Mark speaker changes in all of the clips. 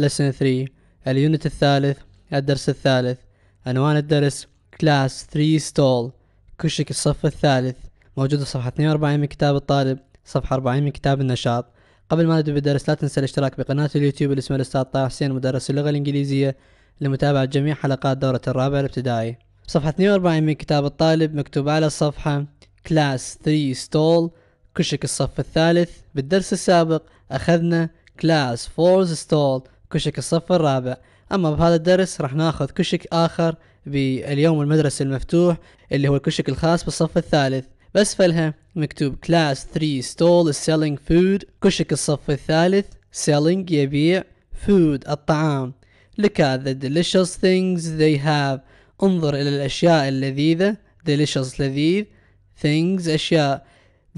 Speaker 1: lesson 3 اليونت الثالث الدرس الثالث عنوان الدرس كلاس 3 stall كشك الصف الثالث موجودة صفحة 42 من كتاب الطالب صفحة 40 من كتاب النشاط قبل ما نبدأ بالدرس لا تنسى الاشتراك بقناة اليوتيوب اللي اسمها الأستاذ طه حسين مدرس اللغة الإنجليزية لمتابعة جميع حلقات دورة الرابع الابتدائي صفحة 42 من كتاب الطالب مكتوب على الصفحة كلاس 3 stall كشك الصف الثالث بالدرس السابق أخذنا كلاس 4 stall كشك الصف الرابع أما بهذا الدرس راح ناخذ كشك آخر باليوم المدرسي المفتوح اللي هو الكشك الخاص بالصف الثالث بأسفلها مكتوب class 3 stall is selling food كشك الصف الثالث selling يبيع food الطعام look at the delicious things they have انظر إلى الأشياء اللذيذة delicious لذيذ things أشياء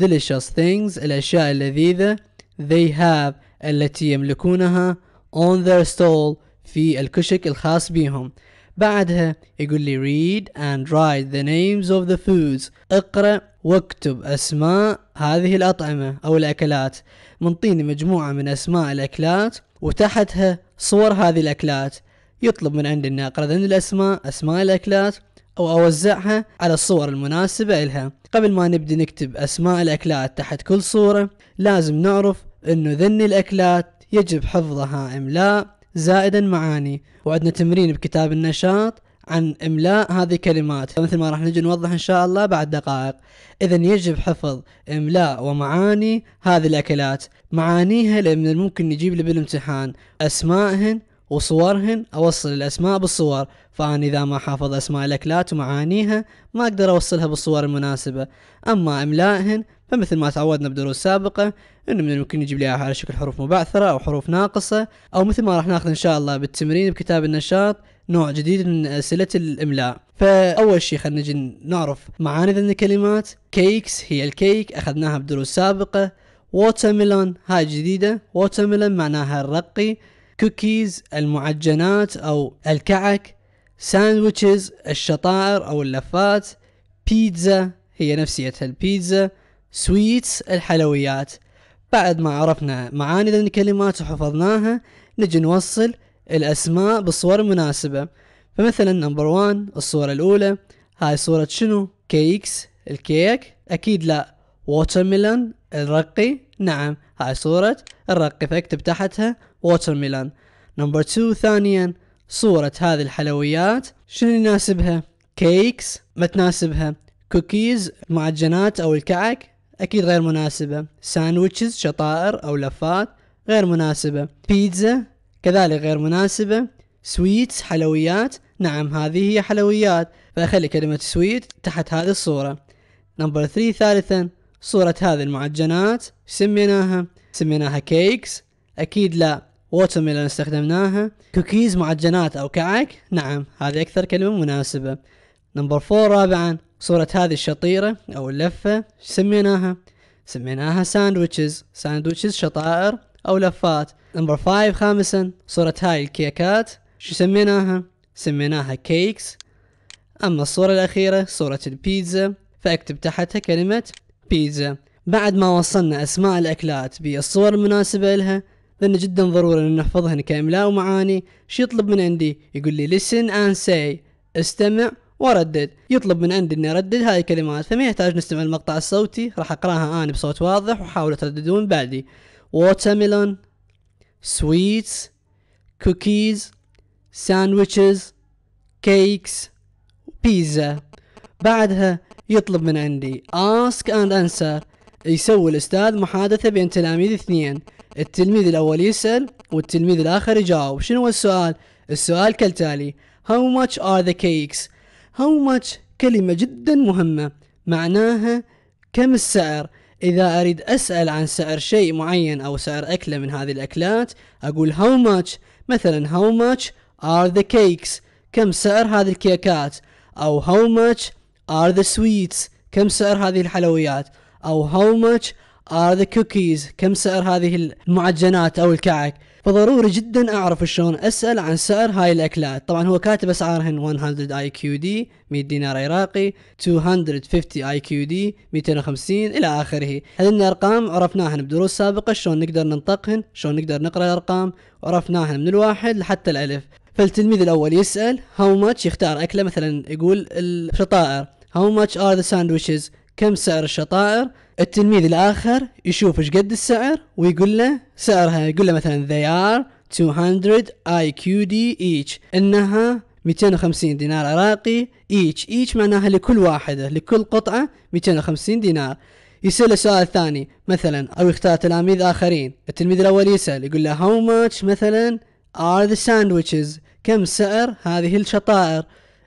Speaker 1: delicious things الأشياء اللذيذة they have التي يملكونها on their stall في الكشك الخاص بهم بعدها يقول لي read and write the names of the foods اقرأ واكتب أسماء هذه الأطعمة أو الأكلات منطيني مجموعة من أسماء الأكلات وتحتها صور هذه الأكلات يطلب من عندي أني أقرأ ذن الأسماء أسماء الأكلات أو أوزعها على الصور المناسبة لها قبل ما نبدي نكتب أسماء الأكلات تحت كل صورة لازم نعرف أنه ذن الأكلات يجب حفظها إملاء زائدا معاني وعندنا تمرين بكتاب النشاط عن إملاء هذه الكلمات مثل ما راح نجي نوضح إن شاء الله بعد دقائق إذا يجب حفظ إملاء ومعاني هذه الأكلات معانيها من الممكن نجيب لي بالامتحان أسمائهن وصورهن أوصل الأسماء بالصور فأنا إذا ما حافظ أسماء الأكلات ومعانيها ما أقدر أوصلها بالصور المناسبة أما إملائهن فمثل ما تعودنا بدروس سابقة انه من الممكن يجيب لي على شكل حروف مبعثرة او حروف ناقصة او مثل ما راح ناخذ ان شاء الله بالتمرين بكتاب النشاط نوع جديد من أسئلة الإملاء فأول شيء خلينا نجي نعرف معاني ذن الكلمات كيكس هي الكيك أخذناها بدروس سابقة ووترميلون هاي جديدة ووترميلون معناها الرقي كوكيز المعجنات أو الكعك ساندويتشز الشطائر أو اللفات بيتزا هي نفسيتها البيتزا سويتس الحلويات بعد ما عرفنا معاني الكلمات وحفظناها نجي نوصل الأسماء بالصور المناسبة فمثلا نمبر وان الصورة الأولى هاي صورة شنو كيكس الكيك أكيد لا ميلون الرقي نعم هاي صورة الرقي فاكتب تحتها ميلون نمبر تو ثانيا صورة هذه الحلويات شنو يناسبها كيكس ما تناسبها كوكيز معجنات أو الكعك أكيد غير مناسبة ساندويتشز شطائر أو لفات غير مناسبة بيتزا كذلك غير مناسبة سويتس حلويات نعم هذه هي حلويات فأخلي كلمة سويت تحت هذه الصورة نمبر ثري ثالثا صورة هذه المعجنات سميناها سميناها كيكس أكيد لا ووترميلون استخدمناها كوكيز معجنات أو كعك نعم هذه أكثر كلمة مناسبة نمبر فور رابعا صورة هذه الشطيرة أو اللفة سميناها سميناها ساندويتشز ساندويتشز شطائر أو لفات نمبر فايف خامسا صورة هاي الكيكات شو سميناها سميناها كيكس أما الصورة الأخيرة صورة البيتزا فأكتب تحتها كلمة بيتزا بعد ما وصلنا أسماء الأكلات بالصور المناسبة لها لأنه جدا ضروري أن نحفظهن كإملاء ومعاني شو يطلب من عندي يقول لي listen and say استمع وردد يطلب من اندي اني اردد هاي الكلمات فما يحتاج نستمع المقطع الصوتي راح اقراها انا بصوت واضح وحاولوا ترددون بعدي watermelon sweets cookies sandwiches cakes pizza بعدها يطلب من عندي ask and answer يسوي الأستاذ محادثة بين تلاميذ اثنين التلميذ الأول يسأل والتلميذ الآخر يجاوب شنو السؤال؟ السؤال كالتالي How much are the cakes؟ هاو ماتش كلمة جدا مهمة معناها كم السعر إذا أريد أسأل عن سعر شيء معين أو سعر أكلة من هذه الأكلات أقول هاو ماتش مثلا هاو ماتش ار ذا كيكس كم سعر هذه الكيكات أو هاو ماتش ار ذا سويتس كم سعر هذه الحلويات أو هاو ماتش ار ذا كوكيز كم سعر هذه المعجنات أو الكعك فضروري جدا اعرف شلون اسال عن سعر هاي الاكلات طبعا هو كاتب اسعارهن 100 اي كيو دي 100 دينار عراقي 250 اي كيو دي 250 الى اخره هذين الارقام عرفناهن بدروس سابقه شلون نقدر ننطقهن شلون نقدر نقرا الارقام وعرفناهن من الواحد لحتى الالف فالتلميذ الاول يسال هاو ماتش يختار اكله مثلا يقول الشطائر هاو ماتش ار ذا ساندويتشز كم سعر الشطائر التلميذ الاخر يشوف ايش قد السعر ويقول له سعرها يقول له مثلا they are 200 IQD each انها 250 دينار عراقي ايتش ايتش معناها لكل واحدة لكل قطعة 250 دينار يسأل سؤال ثاني مثلا او يختار تلاميذ اخرين التلميذ الاول يسأل يقول له how much مثلا are the sandwiches كم سعر هذه الشطائر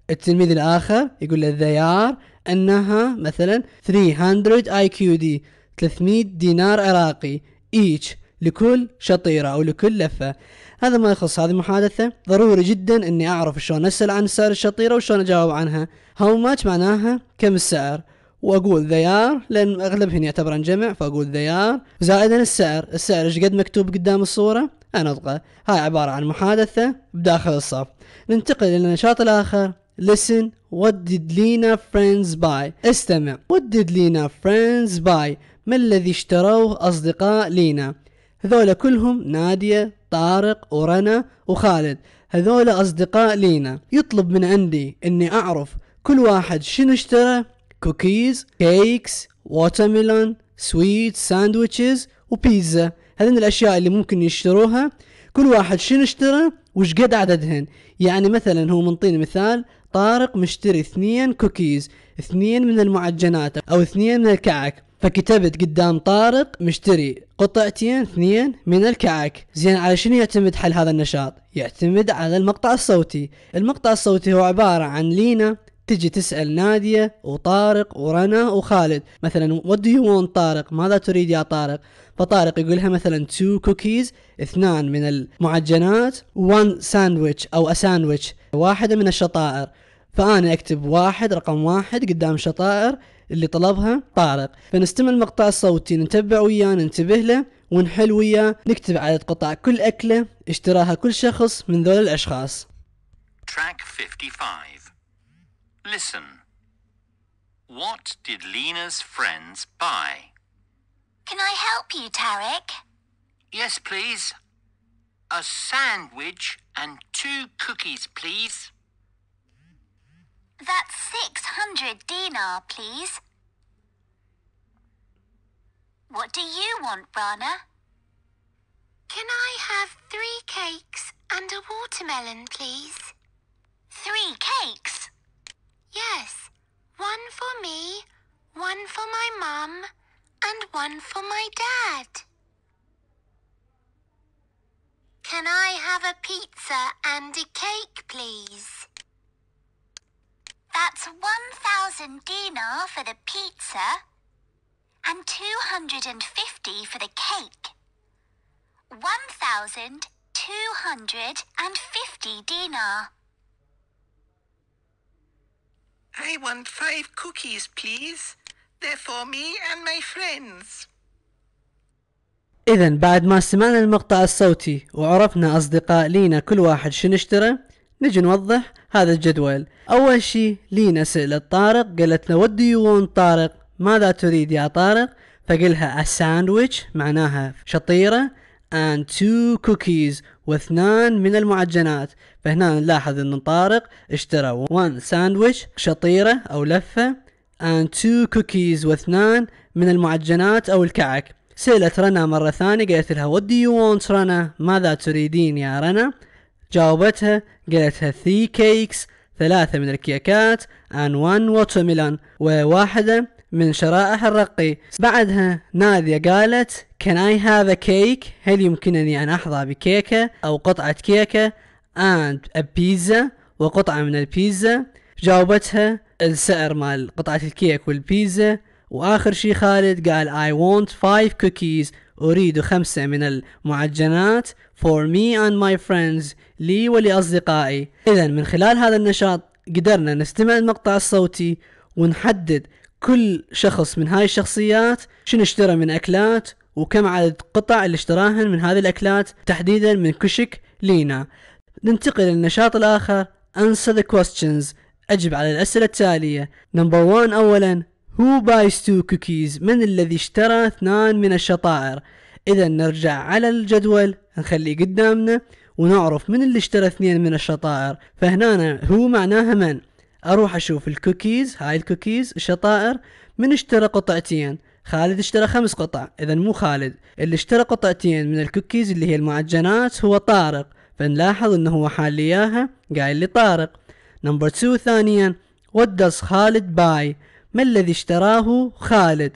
Speaker 1: التلميذ الاخر يقول له they are انها مثلا 300 اي كيو دي 300 دينار عراقي ايتش لكل شطيرة أو لكل لفة هذا ما يخص هذه المحادثه ضروري جدا أني أعرف شلون أسأل عن سعر الشطيرة وشلون أجاوب عنها هاو ماتش معناها كم السعر واقول ذيار لان اغلبهن يعتبرن جمع فاقول ذيار زائدا السعر السعر ايش قد مكتوب قدام الصوره انطقه هاي عباره عن محادثه بداخل الصف ننتقل الى النشاط الاخر listen what did Lena friends buy استمع what did Lena friends buy ما الذي اشتروه أصدقاء لينا هذول كلهم نادية طارق ورنا وخالد هذول أصدقاء لينا يطلب من عندي أني أعرف كل واحد شنو اشترى كوكيز كيكس واترميلون سويت ساندويتشز وبيتزا هذين الأشياء اللي ممكن يشتروها كل واحد شنو اشترى وش قد عددهن يعني مثلا هو منطين مثال طارق مشتري اثنين كوكيز اثنين من المعجنات او اثنين من الكعك فكتبت قدام طارق مشتري قطعتين اثنين من الكعك زين على شنو يعتمد حل هذا النشاط يعتمد على المقطع الصوتي المقطع الصوتي هو عبارة عن لينا تجي تسأل نادية وطارق ورنا وخالد مثلا what do you want طارق ماذا تريد يا طارق فطارق يقولها مثلا two cookies اثنان من المعجنات one sandwich او a sandwich واحدة من الشطائر فأنا أكتب واحد رقم واحد قدام شطائر اللي طلبها طارق فنستمع المقطع الصوتي نتبع وياه ننتبه له ونحل وياه نكتب عدد قطع كل أكلة اشتراها كل شخص من ذول الأشخاص Track 55 Listen What did Lena's friends buy? Can I help you, Tarek? Yes, please. A sandwich and two cookies, please. That's 600 dinar, please. What do you want, Rana? Can I have three cakes and a watermelon, please? Three cakes? Yes. One for me, one for my mum, and one for my dad. Can I have a pizza and a cake, please? That's 1,000 dinar for the pizza and 250 for the cake. 1,250 dinar. I want five cookies, please. They're for me and my friends. إذا بعد ما سمعنا المقطع الصوتي وعرفنا أصدقاء لينا كل واحد شنو اشترى نجي نوضح هذا الجدول أول شيء لينا سألت طارق قالت له ودي يو طارق ماذا تريد يا طارق فقلها a sandwich معناها شطيرة and two cookies واثنان من المعجنات فهنا نلاحظ ان طارق اشترى one sandwich شطيرة او لفة and two cookies واثنان من المعجنات او الكعك سألت رنا مرة ثانية قالت لها what do you want رنا ماذا تريدين يا رنا جاوبتها قالتها 3 كيكس ثلاثة من الكيكات and one watermelon وواحدة من شرائح الرقي بعدها نادية قالت can I have a cake هل يمكنني أن أحظى بكيكة أو قطعة كيكة and a pizza وقطعة من البيتزا جاوبتها السعر مال قطعة الكيك والبيتزا وآخر شي خالد قال I want five cookies أريد خمسة من المعجنات for me and my friends لي ولأصدقائي إذا من خلال هذا النشاط قدرنا نستمع المقطع الصوتي ونحدد كل شخص من هاي الشخصيات شنو اشترى من أكلات وكم عدد قطع اللي اشتراهن من هذه الأكلات تحديدا من كشك لينا ننتقل للنشاط الآخر Answer the questions أجب على الأسئلة التالية نمبر 1 أولا Who buys two cookies من الذي اشترى اثنان من الشطائر اذا نرجع على الجدول نخليه قدامنا ونعرف من اللي اشترى اثنين من الشطائر فهنا هو معناها من اروح اشوف الكوكيز هاي الكوكيز الشطائر من اشترى قطعتين خالد اشترى خمس قطع اذا مو خالد اللي اشترى قطعتين من الكوكيز اللي هي المعجنات هو طارق فنلاحظ انه هو حال اياها قايل لي طارق نمبر 2 ثانيا ودس خالد باي ما الذي اشتراه خالد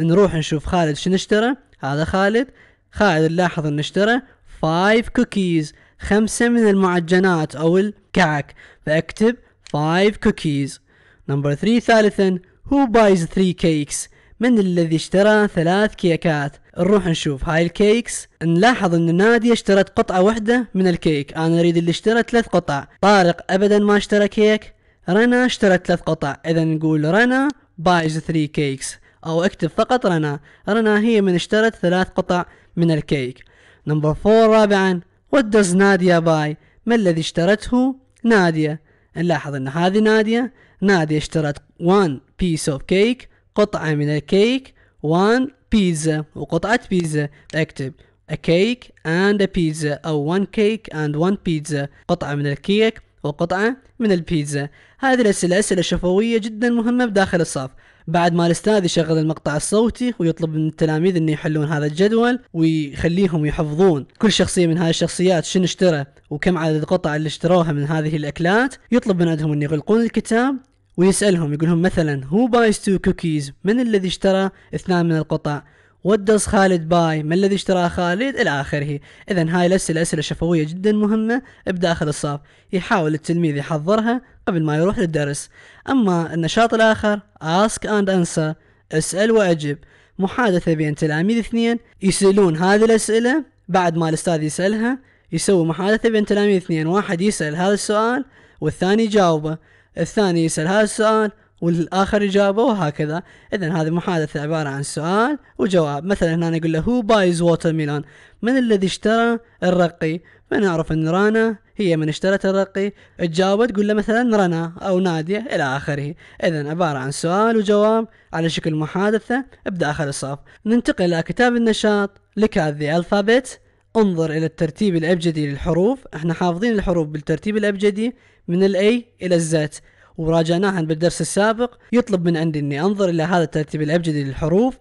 Speaker 1: نروح نشوف خالد شنو اشترى هذا خالد خالد نلاحظ انه اشترى 5 كوكيز خمسة من المعجنات او الكعك فاكتب 5 كوكيز نمبر 3 ثالثا who buys 3 كيكس من الذي اشترى ثلاث كيكات نروح نشوف هاي الكيكس نلاحظ ان نادية اشترت قطعة واحدة من الكيك انا اريد اللي اشترى ثلاث قطع طارق ابدا ما اشترى كيك رنا اشترت ثلاث قطع اذا نقول رنا بايز ثري كيكس او اكتب فقط رنا رنا هي من اشترت ثلاث قطع من الكيك نمبر فور رابعا what does نادية باي ما الذي اشترته نادية نلاحظ ان هذه نادية نادية اشترت one piece of cake قطعة من الكيك one pizza وقطعة بيتزا اكتب a cake and a pizza أو one cake and one pizza قطعة من الكيك وقطعة من البيتزا هذه الأسئلة أسئلة شفوية جدا مهمة بداخل الصف بعد ما الأستاذ يشغل المقطع الصوتي ويطلب من التلاميذ أن يحلون هذا الجدول ويخليهم يحفظون كل شخصية من هذه الشخصيات شنو اشترى وكم عدد القطع اللي اشتروها من هذه الأكلات يطلب من عندهم أن يغلقون الكتاب ويسألهم يقولهم مثلا هو buys two cookies من الذي اشترى اثنان من القطع ودس خالد باي ما الذي اشتراه خالد الى اخره اذا هاي الاسئله اسئله شفويه جدا مهمه بداخل الصف يحاول التلميذ يحضرها قبل ما يروح للدرس اما النشاط الاخر ask and answer اسال واجب محادثه بين تلاميذ اثنين يسالون هذه الاسئله بعد ما الاستاذ يسالها يسوي محادثه بين تلاميذ اثنين واحد يسال هذا السؤال والثاني يجاوبه الثاني يسال هذا السؤال والاخر اجابه وهكذا اذا هذه محادثه عباره عن سؤال وجواب مثلا هنا يقول له هو بايز ووتر ميلان من الذي اشترى الرقي فنعرف ان رانا هي من اشترت الرقي تجاوب تقول له مثلا رنا او ناديه الى اخره اذا عباره عن سؤال وجواب على شكل محادثه بداخل الصف ننتقل الى كتاب النشاط لك ذا الفابت انظر الى الترتيب الابجدي للحروف احنا حافظين الحروف بالترتيب الابجدي من الاي الى الزت وراجعناها بالدرس السابق يطلب من عندي اني انظر الى هذا الترتيب الابجدي للحروف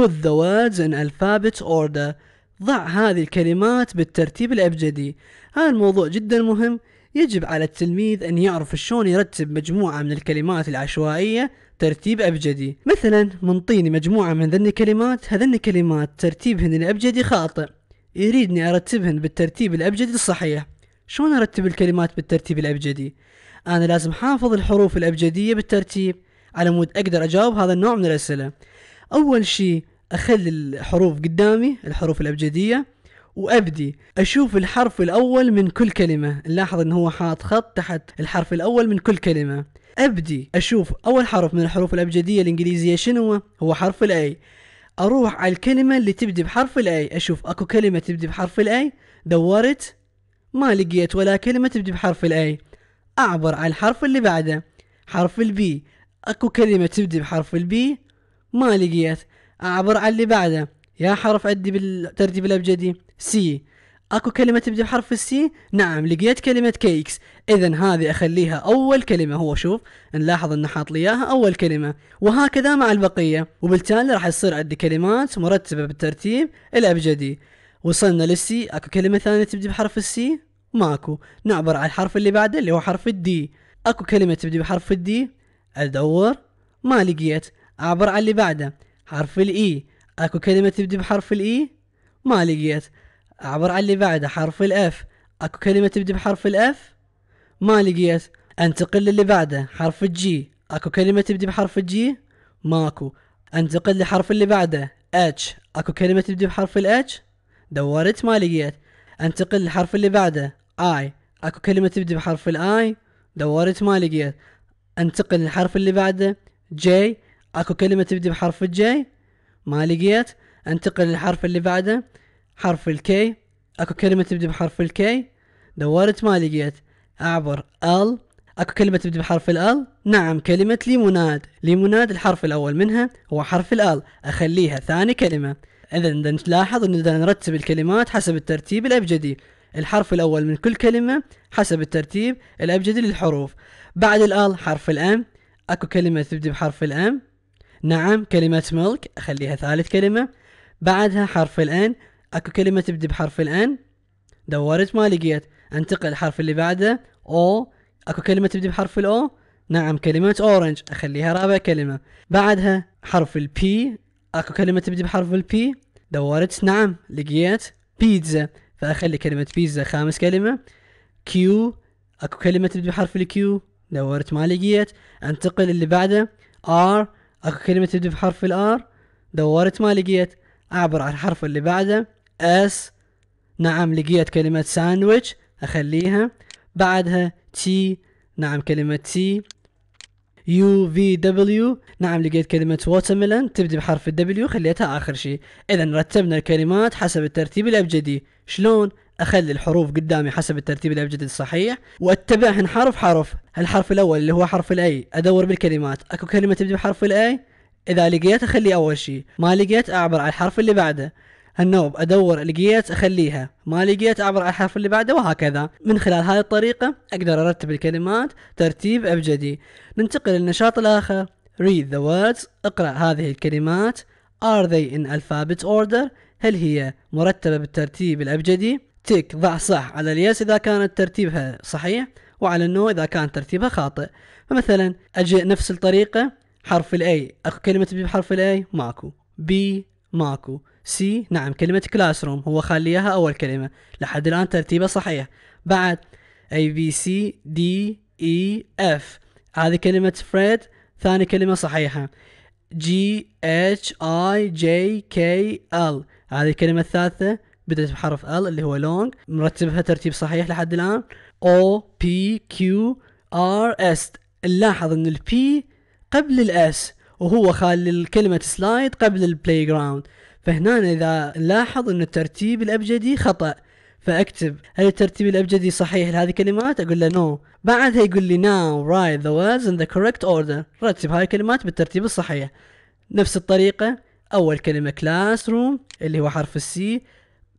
Speaker 1: put the words in alphabet order ضع هذه الكلمات بالترتيب الابجدي هذا الموضوع جدا مهم يجب على التلميذ أن يعرف شلون يرتب مجموعة من الكلمات العشوائية ترتيب أبجدي مثلا منطيني مجموعة من ذن الكلمات هذن الكلمات ترتيبهن الأبجدي خاطئ يريدني أرتبهن بالترتيب الأبجدي الصحيح شلون أرتب الكلمات بالترتيب الأبجدي انا لازم حافظ الحروف الابجديه بالترتيب على مود اقدر اجاوب هذا النوع من الاسئله اول شيء اخلي الحروف قدامي الحروف الابجديه وابدي اشوف الحرف الاول من كل كلمه نلاحظ ان هو حاط خط تحت الحرف الاول من كل كلمه ابدي اشوف اول حرف من الحروف الابجديه الانجليزيه شنو هو, هو حرف الاي اروح على الكلمه اللي تبدي بحرف الاي اشوف اكو كلمه تبدي بحرف الاي دورت ما لقيت ولا كلمه تبدي بحرف الاي أعبر على الحرف اللي بعده حرف البي أكو كلمة تبدي بحرف البي ما لقيت أعبر على اللي بعده يا حرف أدي بالترتيب الأبجدي سي اكو كلمة تبدأ بحرف السي؟ نعم لقيت كلمة كيكس، إذا هذه أخليها أول كلمة هو شوف نلاحظ أن حاط لي إياها أول كلمة، وهكذا مع البقية، وبالتالي راح يصير عندي كلمات مرتبة بالترتيب الأبجدي. وصلنا للسي، اكو كلمة ثانية تبدأ بحرف السي؟ ماكو نعبر على الحرف اللي بعده اللي هو حرف الدي اكو كلمة تبدي بحرف الدي ادور ما لقيت اعبر على اللي بعده حرف الاي e. اكو كلمة تبدي بحرف الاي e. ما لقيت اعبر على اللي بعده حرف الاف اكو كلمة تبدي بحرف الاف ما لقيت انتقل للي بعده حرف الجي اكو كلمة تبدي بحرف الجي ماكو انتقل لحرف اللي بعده اتش اكو كلمة تبدي بحرف الاتش دورت ما لقيت انتقل للحرف اللي بعده اي اكو كلمة تبدي بحرف الاي دورت ما لقيت انتقل للحرف اللي بعده جي اكو كلمة تبدي بحرف الجي ما لقيت انتقل للحرف اللي بعده حرف الكي اكو كلمة تبدي بحرف الكي دورت ما لقيت اعبر ال اكو كلمة تبدي بحرف الال نعم كلمة ليموناد ليموناد الحرف الاول منها هو حرف الال اخليها ثاني كلمة اذا نلاحظ ان نرتب الكلمات حسب الترتيب الابجدي الحرف الأول من كل كلمة حسب الترتيب الأبجدي للحروف بعد الآل حرف الأم أكو كلمة تبدي بحرف الأم نعم كلمة ملك أخليها ثالث كلمة بعدها حرف الأن أكو كلمة تبدي بحرف الأن دورت ما لقيت انتقل الحرف اللي بعده أو أكو كلمة تبدي بحرف الأو نعم كلمة أورنج أخليها رابع كلمة بعدها حرف البي أكو كلمة تبدي بحرف البي دورت نعم لقيت بيتزا فاخلي كلمه بيتزا خامس كلمه كيو اكو كلمه تبدا بحرف الكيو دورت ما لقيت انتقل اللي بعده ار اكو كلمه تبدا بحرف الار دورت ما لقيت اعبر على الحرف اللي بعده اس نعم لقيت كلمه ساندويتش اخليها بعدها تي نعم كلمه تي يو في دبليو نعم لقيت كلمة ووترميلون تبدي بحرف الدبليو خليتها آخر شيء إذا رتبنا الكلمات حسب الترتيب الأبجدي شلون اخلي الحروف قدامي حسب الترتيب الابجدي الصحيح واتبعهن حرف حرف الحرف الاول اللي هو حرف الاي ادور بالكلمات اكو كلمه تبدا بحرف الاي اذا لقيت اخليه اول شيء ما لقيت اعبر على الحرف اللي بعده النوب ادور لقيت اخليها ما لقيت اعبر على الحرف اللي بعده وهكذا من خلال هذه الطريقه اقدر ارتب الكلمات ترتيب ابجدي ننتقل للنشاط الاخر read the words اقرا هذه الكلمات are they in alphabet order هل هي مرتبة بالترتيب الأبجدي؟ تيك ضع صح على اليس إذا كانت ترتيبها صحيح وعلى النو إذا كان ترتيبها خاطئ فمثلا أجي نفس الطريقة حرف الاي اكو كلمة بي بحرف الاي ماكو بي ماكو سي نعم كلمة كلاس روم هو خليها أول كلمة لحد الآن ترتيبه صحيح بعد اي بي سي دي اي اف هذه كلمة فريد ثاني كلمة صحيحة جي اتش اي جي كي ال هذه الكلمة الثالثة بدأت بحرف L اللي هو لونج مرتبها ترتيب صحيح لحد الآن O P Q R S نلاحظ ان البي قبل الاس وهو خالي الكلمة سلايد قبل البلاي جراوند فهنا اذا نلاحظ ان الترتيب الابجدي خطأ فاكتب هل الترتيب الابجدي صحيح لهذه الكلمات اقول له نو no. بعدها يقول لي now write the words in the correct order رتب هاي الكلمات بالترتيب الصحيح نفس الطريقة اول كلمه كلاس روم اللي هو حرف السي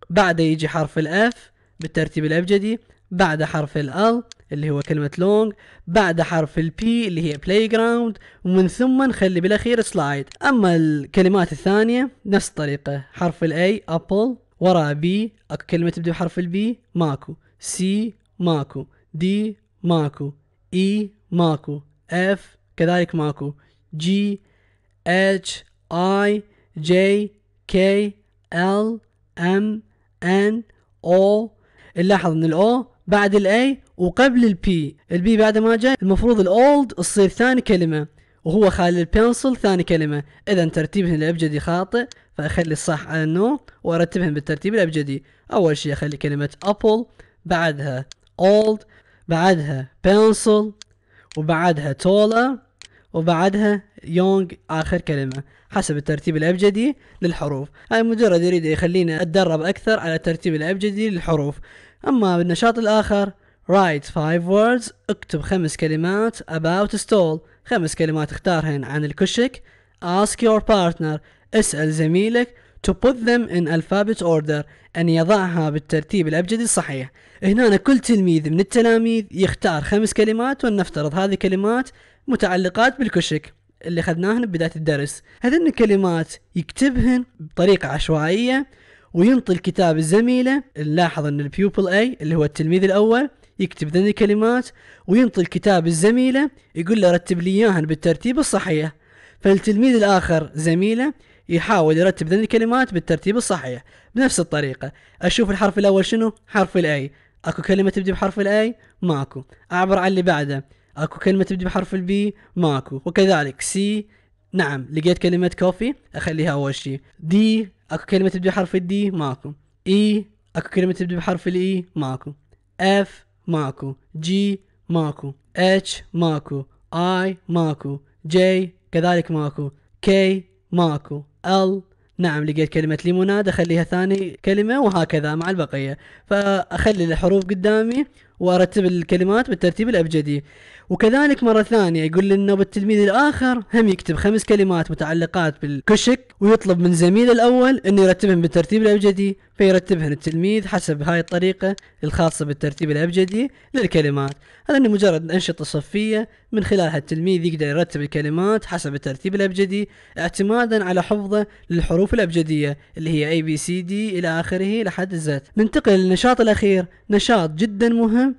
Speaker 1: بعده يجي حرف الاف بالترتيب الابجدي بعد حرف ال اللي هو كلمة لونج بعد حرف بي اللي هي بلاي جراوند ومن ثم نخلي بالأخير سلايد أما الكلمات الثانية نفس الطريقة حرف الاي أبل وراء بي كلمة تبدأ بحرف البي ماكو سي ماكو دي ماكو اي e، ماكو اف كذلك ماكو جي اتش اي جي كي ال ام ان او نلاحظ ان الاو بعد الاي وقبل البي البي بعد ما جاء المفروض الاولد تصير ثاني كلمه وهو خالي البنسل ثاني كلمه اذا ترتيبهم الابجدي خاطئ فاخلي الصح على النو وارتبهم بالترتيب الابجدي اول شيء اخلي كلمه ابل بعدها اولد بعدها pencil وبعدها تولا وبعدها يونغ آخر كلمة حسب الترتيب الأبجدي للحروف أنا مجرد يريد يخليني أتدرب أكثر على الترتيب الأبجدي للحروف أما بالنشاط الآخر write five words اكتب خمس كلمات about stall خمس كلمات اختارهن عن الكشك ask your partner اسأل زميلك to put them in alphabet order أن يضعها بالترتيب الأبجدي الصحيح هنا كل تلميذ من التلاميذ يختار خمس كلمات ولنفترض هذه كلمات متعلقات بالكشك اللي اخذناهن ببداية الدرس هذين الكلمات يكتبهن بطريقة عشوائية وينطي الكتاب الزميلة نلاحظ ان البيوبل اي اللي هو التلميذ الاول يكتب ذن الكلمات وينطي الكتاب الزميلة يقول له رتب لي اياهن بالترتيب الصحيح فالتلميذ الاخر زميله يحاول يرتب ذن الكلمات بالترتيب الصحيح بنفس الطريقة أشوف الحرف الأول شنو؟ حرف الأي أكو كلمة تبدي بحرف الأي؟ ماكو أعبر على اللي بعده اكو كلمة تبدي بحرف البي ماكو وكذلك سي نعم لقيت كلمة كوفي اخليها اول شيء دي اكو كلمة تبدي بحرف الدي ماكو اي e، اكو كلمة تبدي بحرف الاي e، ماكو اف ماكو جي ماكو اتش ماكو اي ماكو جي كذلك ماكو كي ماكو ال نعم لقيت كلمة ليموناد اخليها ثاني كلمة وهكذا مع البقية فاخلي الحروف قدامي وارتب الكلمات بالترتيب الابجدي وكذلك مرة ثانية يقول لنا بالتلميذ الآخر هم يكتب خمس كلمات متعلقات بالكشك ويطلب من زميله الأول أنه يرتبهم بالترتيب الأبجدي فيرتبهن التلميذ حسب هاي الطريقة الخاصة بالترتيب الأبجدي للكلمات هذا أنه مجرد أنشطة صفية من خلالها التلميذ يقدر يرتب الكلمات حسب الترتيب الأبجدي اعتمادا على حفظه للحروف الأبجدية اللي هي A B C D إلى آخره لحد الزت ننتقل للنشاط الأخير نشاط جدا مهم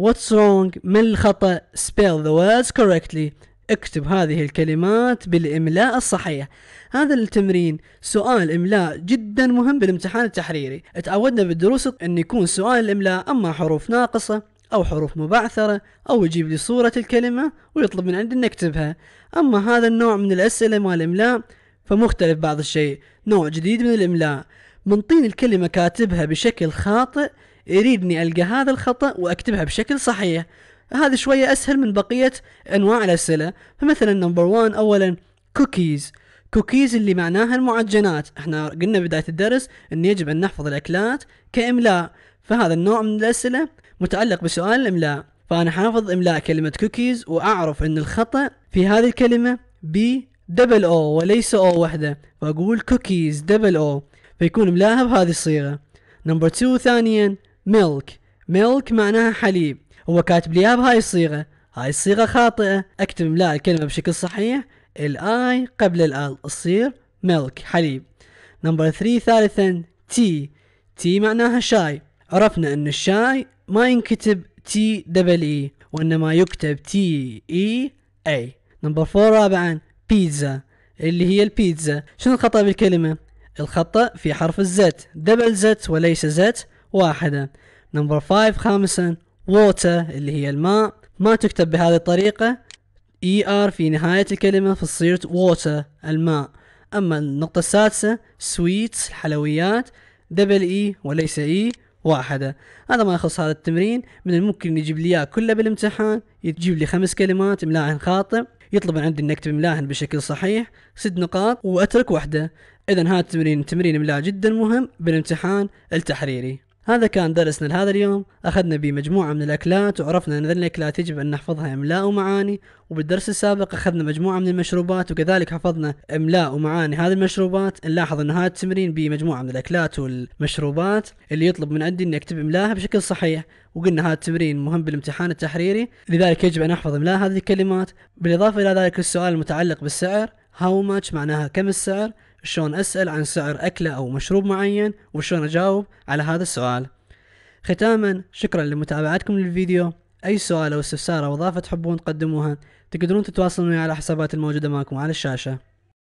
Speaker 1: واتس رونج ما الخطأ spell the words correctly اكتب هذه الكلمات بالإملاء الصحيح هذا التمرين سؤال إملاء جدا مهم بالامتحان التحريري تعودنا بالدروس أن يكون سؤال الإملاء أما حروف ناقصة أو حروف مبعثرة أو يجيب لي صورة الكلمة ويطلب من عندي نكتبها أما هذا النوع من الأسئلة مال الإملاء فمختلف بعض الشيء نوع جديد من الإملاء منطين الكلمة كاتبها بشكل خاطئ يريدني ألقى هذا الخطأ وأكتبها بشكل صحيح هذا شوية أسهل من بقية أنواع الأسئلة فمثلا نمبر وان أولا كوكيز كوكيز اللي معناها المعجنات احنا قلنا بداية الدرس أن يجب أن نحفظ الأكلات كإملاء فهذا النوع من الأسئلة متعلق بسؤال الإملاء فأنا حافظ إملاء كلمة كوكيز وأعرف أن الخطأ في هذه الكلمة ب دبل او وليس او وحده فأقول كوكيز دبل او فيكون إملاءها بهذه الصيغة نمبر 2 ثانيا milk milk معناها حليب هو كاتب لي بهاي الصيغة هاي الصيغة خاطئة اكتب املاء الكلمة بشكل صحيح الاي قبل الال تصير milk حليب نمبر ثري ثالثا تي تي معناها شاي عرفنا ان الشاي ما ينكتب تي دبل اي وانما يكتب تي اي اي نمبر فور رابعا بيتزا اللي هي البيتزا شنو الخطأ بالكلمة الخطأ في حرف الزت دبل زت وليس زت واحدا نمبر 5 خامسا ووتر اللي هي الماء ما تكتب بهذه الطريقة اي e ار في نهاية الكلمة فتصير ووتر الماء اما النقطة السادسة سويتس الحلويات دبل اي وليس اي e، واحدة هذا ما يخص هذا التمرين من الممكن يجيب لي اياه كله بالامتحان يجيب لي خمس كلمات املاهن خاطئ يطلب من عندي انك اكتب املاء بشكل صحيح ست نقاط واترك واحدة اذا هذا التمرين تمرين املاء جدا مهم بالامتحان التحريري هذا كان درسنا لهذا اليوم أخذنا به مجموعة من الأكلات وعرفنا أن هذه الأكلات يجب أن نحفظها إملاء ومعاني وبالدرس السابق أخذنا مجموعة من المشروبات وكذلك حفظنا إملاء ومعاني هذه المشروبات نلاحظ أن هذا التمرين به مجموعة من الأكلات والمشروبات اللي يطلب من عندي أن أكتب إملاءها بشكل صحيح وقلنا هذا التمرين مهم بالامتحان التحريري لذلك يجب أن أحفظ إملاء هذه الكلمات بالإضافة إلى ذلك السؤال المتعلق بالسعر how much معناها كم السعر شلون اسال عن سعر اكله او مشروب معين وشلون اجاوب على هذا السؤال ختاما شكرا لمتابعتكم للفيديو اي سؤال او استفسار او اضافه تحبون تقدموها تقدرون تتواصلون معي على الحسابات الموجوده معكم على الشاشه